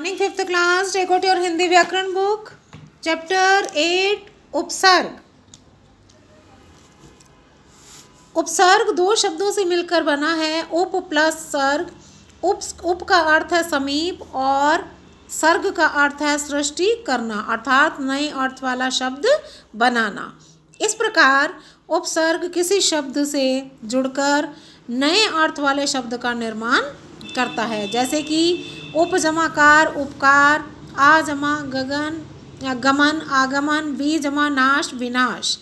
morning fifth class take your Hindi व्याकरण book chapter eight उपसर्ग उपसर्ग दो शब्दों से मिलकर बना है उप प्लस सर्ग उप उप का अर्थ है समीप और सर्ग का अर्थ है सृष्टि करना अर्थात नए अर्थ वाला शब्द बनाना इस प्रकार उपसर्ग किसी शब्द से जुड़कर नए अर्थ वाले शब्द का निर्माण करता है जैसे कि उपजमाकार उपकार आ जमा गगन गमन आगमन वी जमा नाश विनाश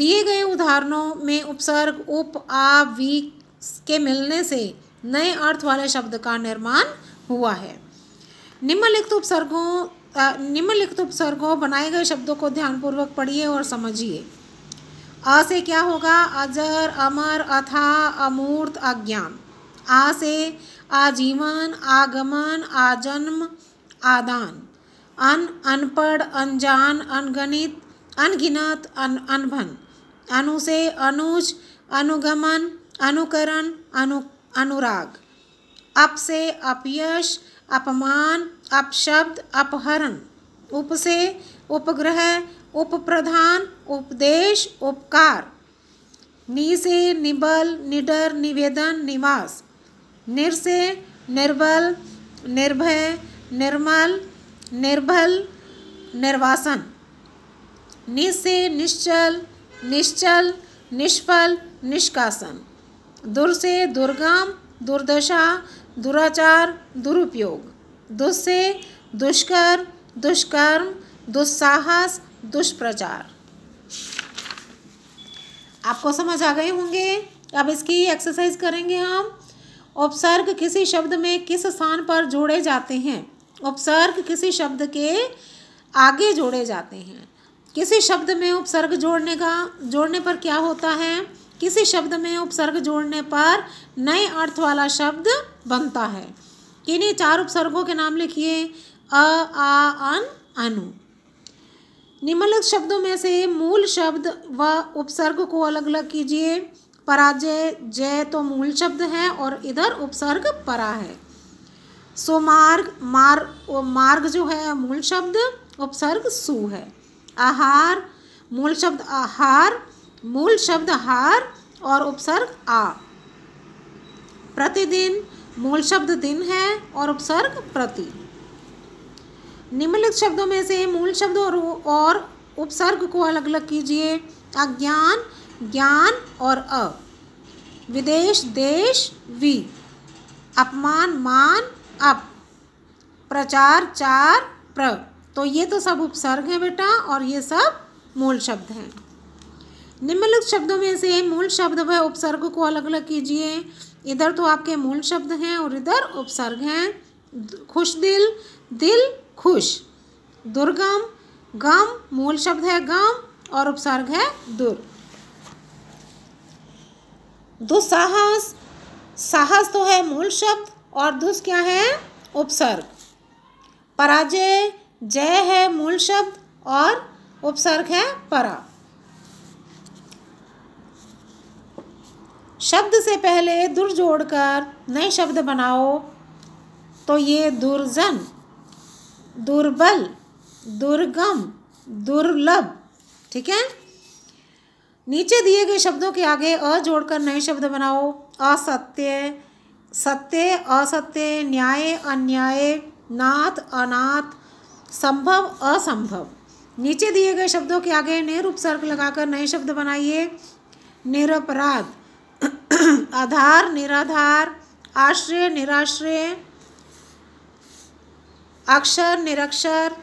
दिए गए उदाहरणों में उपसर्ग उप आ वी के मिलने से नए अर्थ वाले शब्द का निर्माण हुआ है निम्नलिखित उपसर्गों निम्नलिखित उपसर्गों बनाए गए शब्दों को ध्यानपूर्वक पढ़िए और समझिए अ से क्या होगा अजर अमर अथा अमूर्त अज्ञान आ से आजीवन आगमन आजन्म आदान अन अनपढ़ अनजान अनगणित अनगिनत अन अनभन अनुसे अनुज अनुगमन अनुकरण अनु अनुराग अप से अपयश अपमान अपशब्द अपहरण उप से उपग्रह उपप्रधान उपदेश उपकार नी से निबल निडर निवेदन निवास निर्से निर्बल निर्भय निर्मल निर्भल निर्वासन निसे निश्चल निश्चल निष्फल निष्कासन दुर से दुर्गम दुर्दशा दुराचार दुरुपयोग दुस्से दुष्कर दुष्कर्म दुस्साहस दुष्प्रचार आपको समझ आ गए होंगे अब इसकी एक्सरसाइज करेंगे हम उपसर्ग किसी शब्द में किस स्थान पर जोड़े जाते हैं उपसर्ग किसी शब्द के आगे जोड़े जाते हैं किसी शब्द में उपसर्ग जोड़ने का जोड़ने पर क्या होता है किसी शब्द में उपसर्ग जोड़ने पर नए अर्थ वाला शब्द बनता है किन्हीं चार उपसर्गों के नाम लिखिए अ आ अन अनु निम्नलिखित शब्दों में से मूल शब्द व उपसर्ग को अलग अलग कीजिए पराजय जय तो मूल शब्द है और इधर उपसर्ग परा है सो मार्ग मार्ग मार्ग जो है मूल शब्द उपसर्ग सु है आहार मूल शब्द आहार मूल शब्द हार और उपसर्ग आ प्रतिदिन मूल शब्द दिन है और उपसर्ग प्रति निम्नलिखित शब्दों में से मूल शब्द और और उपसर्ग को अलग अलग कीजिए अज्ञान ज्ञान और अ विदेश देश वी अपमान मान अप प्रचार चार प्र तो ये तो सब उपसर्ग हैं बेटा और ये सब मूल शब्द हैं निम्नलिखित शब्दों में से मूल शब्द व उपसर्ग को अलग अलग कीजिए इधर तो आपके मूल शब्द हैं और इधर उपसर्ग हैं खुश दिल दिल खुश दुर्गम गम मूल शब्द है गम और उपसर्ग है दुर्ग दुस्साहस साहस तो है मूल शब्द और दुस क्या है उपसर्ग पराजय जय है मूल शब्द और उपसर्ग है परा शब्द से पहले दुर जोड़कर नए शब्द बनाओ तो ये दुर्जन दुर्बल दुर्गम दुर्लभ ठीक है नीचे दिए गए शब्दों के आगे अ जोड़कर नए शब्द बनाओ असत्य सत्य असत्य न्याय अन्याय नाथ अनाथ संभव असंभव नीचे दिए गए शब्दों के आगे नेर उपसर्ग लगाकर नए शब्द बनाइए निरपराध आधार निराधार आश्रय निराश्रय अक्षर निरक्षर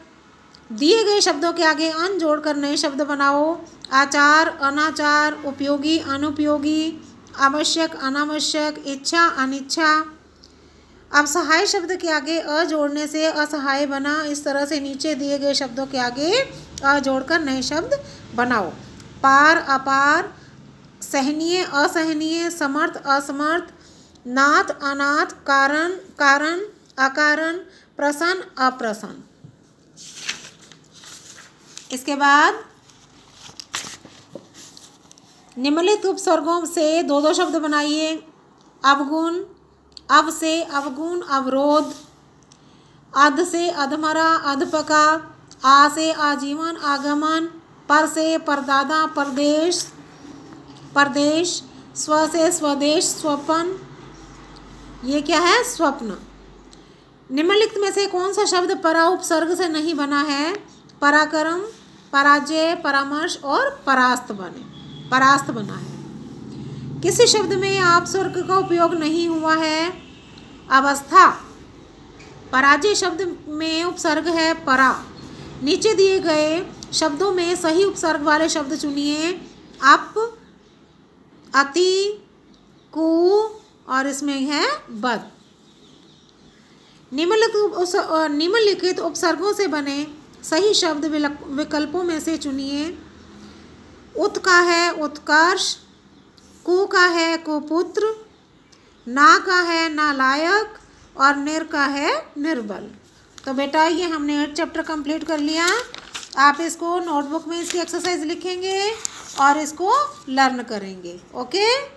दिए गए शब्दों के आगे अन जोड़कर नए शब्द बनाओ आचार अनाचार उपयोगी अनुपयोगी आवश्यक अनावश्यक इच्छा अनिच्छा अब सहाय शब्द के आगे अ जोड़ने से असहाय बना इस तरह से नीचे दिए गए शब्दों के आगे अ जोड़कर नए शब्द बनाओ पार अपार सहनीय असहनीय समर्थ असमर्थ नाथ अनाथ कारण कारण अकारण प्रसन्न अप्रसन्न इसके बाद निम्नलिखित उपसर्गों से दो दो शब्द बनाइए अवगुण अव से अवगुण अवरोध अध से अधमरा अधपका आ से आजीवन आगमन पर से परदादा परदेश परदेश स्व से स्वदेश स्वपन ये क्या है स्वप्न निम्नलिखित में से कौन सा शब्द परा उपसर्ग से नहीं बना है पराक्रम पराजय परामर्श और परास्त बने परास्त बना है किसी शब्द में आप स्वर्ग का उपयोग नहीं हुआ है अवस्था पराजय शब्द में उपसर्ग है परा नीचे दिए गए शब्दों में सही उपसर्ग वाले शब्द चुनिए अप अति कु और इसमें है बद निम्नलिखित निम्नलिखित उपसर्गों से बने सही शब्द विकल्पों में से चुनिए उत का है उत्कर्ष कु का है कुपुत्र ना का है नालायक और निर का है निर्बल तो बेटा ये हमने एट चैप्टर कंप्लीट कर लिया आप इसको नोटबुक में इसकी एक्सरसाइज लिखेंगे और इसको लर्न करेंगे ओके